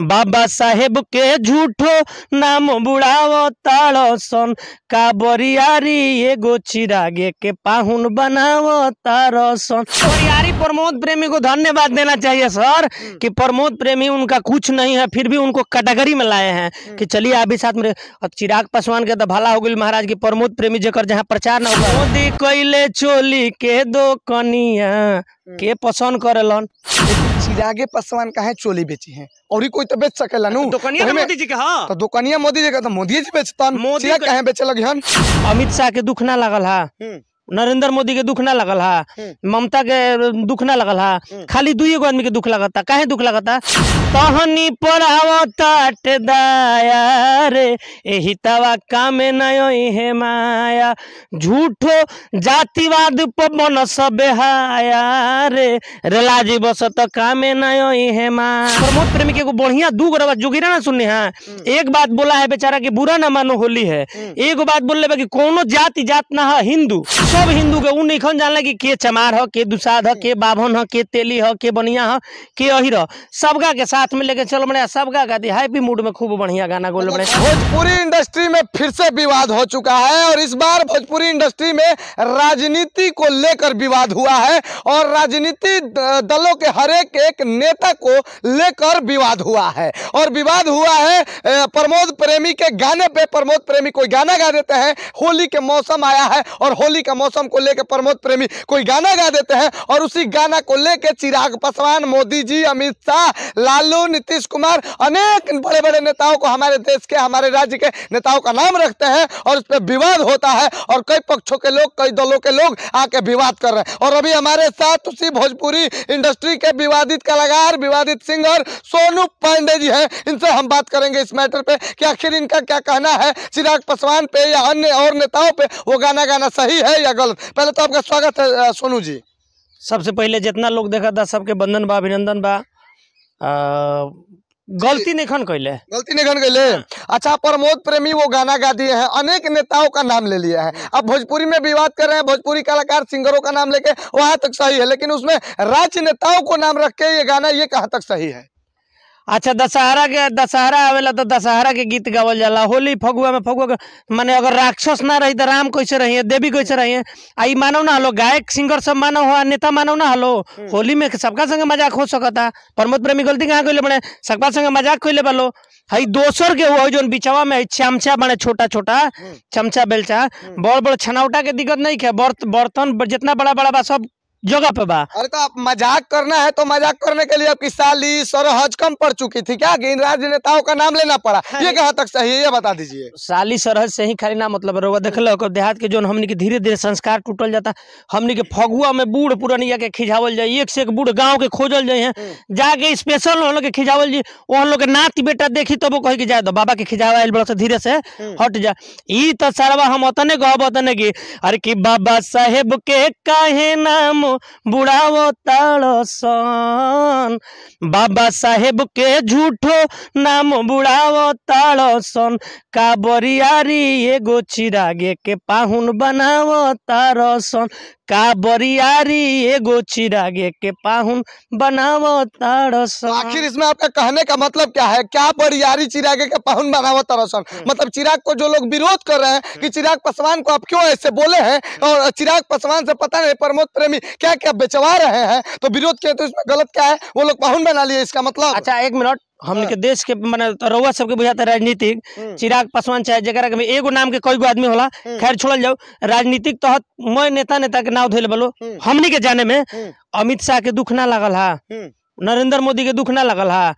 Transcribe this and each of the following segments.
बाबा साहेब के झूठो नाम बुढ़ाओ ताड़ो सन का एगो चिरागे के पाहुन बनाओ तारो सन प्रमोद प्रेमी को धन्यवाद देना चाहिए सर हम्म। कि प्रमोद प्रेमी उनका कुछ नहीं है फिर भी उनको कैटेगरी में लाए हैं हम्म। कि चलिए आप भी साथ में चिराग पासवान के तो भला हो गई महाराज की प्रमोद प्रेमी जकर जहाँ प्रचार न होगा मोदी कैले चोली के दो कनिया हम्म। के पसंद करेलन चिरागे पासवान कहे चोली बेची है और ही कोई तो बेच सके नु दुकानिया तो मोदी जी के हां तो दुकानिया मोदी जी के तो मोदी जी बेचतन मोदी कहे बेचे लगी अमित शाह के दुख ना लागल हा हम्म। नरेंद्र मोदी के दुख ना लगल है हम्म। ममता के दुख ना लगल है हम्म। खाली दुई एगो आदमी के दुख लगता काहे दुख लगता तहनी पढ़ावत दया रे एही तवा काम नय हे माया झूठो जातिवाद पर मन सब रे रेला जी बस तो काम नय हे माया प्रमोद प्रेमी के बढ़िया दू गो जोगिरा ना सुनने हैं हम्म। एक बात बोला है बेचारा की बुरा ना मानो होली है एक बात बोल ले कि कोनो जाति जात ना है हिंदू सब हिंदू के उ नहीं जानले कि के चमार हो के दुसाद हो के बाभन हो के तेली हो के बनिया हो के अहिर सबका के साथ में लेके चल बड़े सबका का हैप्पी मूड में खूब बढ़िया गाना गोल बड़े भोजपुरी इंडस्ट्री में फिर से विवाद हो चुका है और इस बार भोजपुरी इंडस्ट्री में राजनीति को लेकर विवाद हुआ है और राजनीति दलों के हरेक एक नेता को लेकर विवाद हुआ है और विवाद हुआ है प्रमोद प्रेमी के गाने पे प्रमोद प्रेमी कोई गाना गा देते हैं होली के मौसम आया है और होली का मौसम को लेकर प्रमोद प्रेमी कोई गाना गा देते हैं और उसी गाना को लेकर चिराग पासवान मोदी जी अमित शाह लालू नीतीश कुमार अनेक बड़े बड़े नेताओं को हमारे देश के हमारे राज्य के नेताओं का नाम रखते हैं और उस पर विवाद होता है और कई पक्षों के लोग कई दलों के लोग आके विवाद कर रहे हैं और अभी हमारे साथ उसी भोजपुरी इंडस्ट्री के विवादित कलाकार विवादित सिंगर सोनू पांडे जी हैं इनसे हम बात करेंगे इस मैटर पे कि आखिर इनका क्या कहना है चिराग पासवान पे या अन्य और नेताओं पे वो गाना गाना सही है या गलत पहले तो आपका स्वागत है सोनू जी सबसे पहले जितना लोग देखा था सबके बंधन बा अभिनंदन बा गलती नहीं खन कैले गलती नहीं खन कैले हाँ। अच्छा प्रमोद प्रेमी वो गाना गा दिए हैं अनेक नेताओं का नाम ले लिया है हाँ। अब भोजपुरी में भी बात कर रहे हैं भोजपुरी कलाकार सिंगरों का नाम लेके वहां तक सही है लेकिन उसमें राज्य नेताओं को नाम रख के ये गाना ये कहाँ तक सही है अच्छा दशहरा के दशहरा आवेला तो दशहरा के गीत गावल जाला होली फगुआ में फगुआ माने अगर राक्षस ना रही तो राम कैसे रहिए देवी कैसे रहिए आई मानव ना हलो गायक सिंगर सब मानव हो नेता मानव ना हलो हम्म। होली में सबका संगे मजाक हो सकता प्रमोद प्रेमी गलती कहाँ कैले बने सबका संगे मजाक कैले बलो हई दोसर के हुआ जो बिचवा में चमचा बने छोटा छोटा हम्म। चमचा बेलचा हम्म। बड़ बड़ छनावटा के दिक्कत नहीं है बर्तन जितना बड़ा बड़ा बा सब जगह पे बा अरे तो आप मजाक करना है तो मजाक करने के लिए आपकी साली सरहज कम पड़ चुकी थी क्या गिनराज नेताओं का नाम लेना पड़ा हाँ। ये कहा तक सही है ये बता दीजिए साली सरहज से ही खाली ना मतलब रोगा देख लो देहात के जो हमने की धीरे धीरे संस्कार टूटल जाता हमने के फगुआ में बूढ़ पुरानिया के खिझावल जाए एक से एक बूढ़ गाँव के खोजल जाये हैं हम्म। जाके स्पेशल हम लोग के खिझावल जी वो हम लोग के नाती बेटा देखी तब कह कहे की जाए बाबा के खिझावा आयल बड़ा धीरे से हम्म। हट जा ई तो सरवा हम अतने गहब अतने की अरे की बाबा साहेब के कहे नाम बुढ़ावो ताड़सन बाबा साहेब के झूठो नाम बुढ़ावो ताड़सन काबरियारी एगो चिरागे के पाहुन बनावो तारसन का बरियारी एगो चिरागे के पाहुन बनावो तारसन तो आखिर इसमें आपका कहने का मतलब क्या है क्या बरियारी चिरागे के पाहुन बनावो तारसन हम्म। मतलब चिराग को जो लोग विरोध कर रहे हैं कि हम्म। चिराग पासवान को आप क्यों ऐसे बोले हैं हम्म। और चिराग पासवान से पता नहीं प्रमोद प्रेमी क्या क्या बेचवा रहे हैं तो विरोध किए तो इसमें गलत क्या है वो लोग पाहुन बना लिए इसका मतलब अच्छा एक मिनट हमने हाँ। के देश के मान रउआ सबके बुझाता राजनीतिक हम्म। चिराग पासवान चाहे जरा एगो नाम के कई गो आदमी होला हम्म। खैर छोड़ल जाओ राजनीतिक तहत मैं नेता नेता के नाव धोल बलो हम्म। हमने के जाने में अमित शाह के दुख ना लगल हा नरेंद्र मोदी के दुख ना लगल हा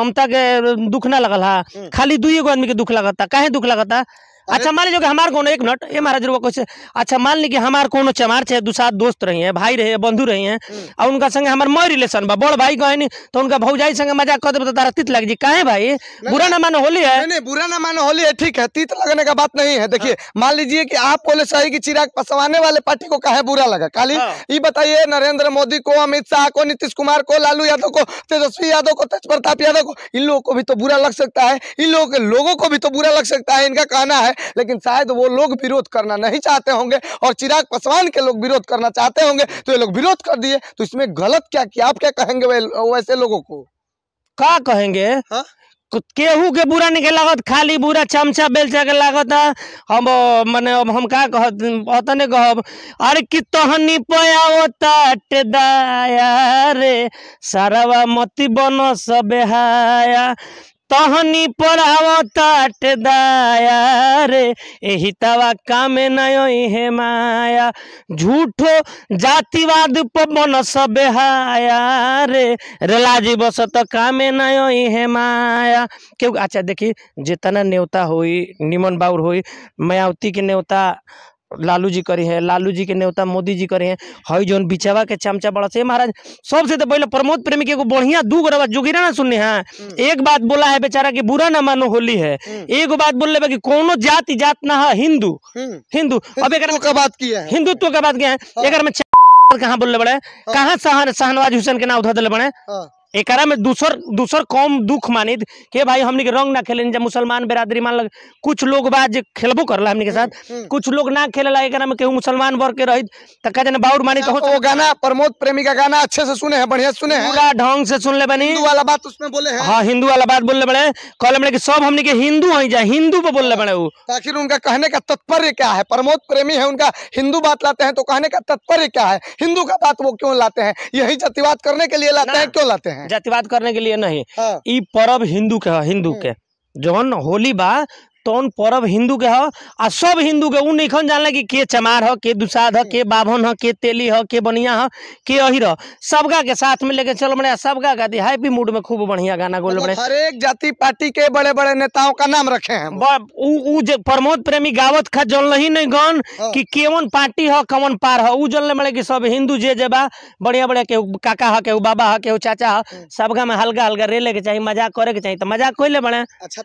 ममता के दुख ना लगल हा खाली दुई गो आदमी के दुख लगता कहे दुख लगता अच्छा मान लीजिए हमारे कोनो एक मिनट ये महाराज रुआ कैसे अच्छा मान लीजिए हमारे कोनो चमार छे दो सात दोस्त रही हैं भाई रहे बंधु रही हैं हम्म। और उनका संगे हमार मई रिलेशन बा बड़ भाई गए तो उनका भौजाई संगे मजाक कर देबे तारा तीत लग जी कहे भाई बुरा ना मानो होली है नहीं बुरा ना मानो होली है ठीक है तीत लगने का बात नहीं है देखिए हाँ। मान लीजिए कि आप बोले सही की चिराग पसवाने वाले पार्टी को काहे बुरा लगा खाली ये हाँ। बताइए नरेंद्र मोदी को अमित शाह को नीतीश कुमार को लालू यादव को तेजस्वी यादव को तेज प्रताप यादव को इन लोगों को भी तो बुरा लग सकता है इन लोगों के लोगों को भी तो बुरा लग सकता है इनका कहना है है लेकिन शायद वो लोग विरोध करना नहीं चाहते होंगे और चिराग पासवान के लोग विरोध करना चाहते होंगे तो ये लोग विरोध कर दिए तो इसमें गलत क्या किया आप क्या कहेंगे वैसे लोगों को क्या कहेंगे हाँ? केहू के बुरा निके लागत खाली बुरा चमचा बेलचा के लागत हाँ? हम मने अब हम का कहत अतने कहब अरे कि तहनी तो पया ताट दाया रे सारावा मती बन सबे हाया तहनी पढ़ावत दायर यही तवा काम नय माया झूठो जातिवाद पर मन सब रे जी बस का काम नय हे माया क्यों अच्छा देखी जितना नेवता हुई निमन बाउर हुई मायावती के नेता लालू जी करी है लालू जी के नेता मोदी जी करे हैं हई जौन बिछावा के चमचा बड़ा से महाराज सबसे तो पहले प्रमोद प्रेमी के बढ़िया दू गो जुगिरा ना सुनने हैं हम्म। एक बात बोला है बेचारा की बुरा ना मानो होली है हम्म। एक बात बोल बा कि कोनो जाति जात ना है हिंदू हम्म। हिंदू अब एक बात किया है हिंदुत्व का बात किया है हाँ। एक कहा बोल बड़े हाँ। कहा सहन सहनवाज हुसैन के नाम उधर दिल बड़े हाँ। एकरा में दूसर दूसर कौम दुख मानित के भाई हमने के रंग ना खेले जब मुसलमान बिरादरी मान लग कुछ लोग बा जो खेलबो करला हमने के साथ हम्म, हम्म। कुछ लोग ना ला एकरा में केहू मुसलमान वर्ग के रहित त का जने बाउर मानित हो वो गाना प्रमोद प्रेमी का गाना अच्छे से सुने हैं बढ़िया सुने हैं पूरा ढंग से सुन ले बनी हिंदू वाला बात उसमें बोले हैं हां हिंदू वाला बात बोल ले बड़े कल हमने के सब हमने के हिंदू हैं जा हिंदू पे बोल ले बड़े वो आखिर उनका कहने का तात्पर्य क्या है प्रमोद प्रेमी है उनका हिंदू बात लाते हैं तो कहने का तात्पर्य क्या है हिंदू का बात वो क्यों लाते हैं यही जातिवाद करने के लिए लाते हैं क्यों लाते हैं जातिवाद करने के लिए नहीं हाँ। पर्व हिंदू के हिंदू हम्म। के जो होली बा तौन पर्व हिंदू के आ सब हिंदू के ऊ नहीं जानला कि के चमार है के दुसाध है के बाभन है के तेली है के बनिया है के अहिर सबका के साथ में लेके चल बढ़िया सबका गाती हैप्पी मूड में खूब बढ़िया गाना मतलब गोल बढ़िया हर एक जाति पार्टी के बड़े बड़े नेताओं का नाम रखे हैं प्रमोद प्रेमी गावत खा जनल ही नहीं गन हाँ। कि केवन पार्टी है कवन पार है ऊ जनले बड़े कि सब हिंदू जे जे बा बढ़िया बढ़िया के काका है के बाबा है के चाचा है हाँ। सबका में हल्का हल्का रेल के चाहिए मजाक करे के चाहिए तो मजाक कोई ले बड़े अच्छा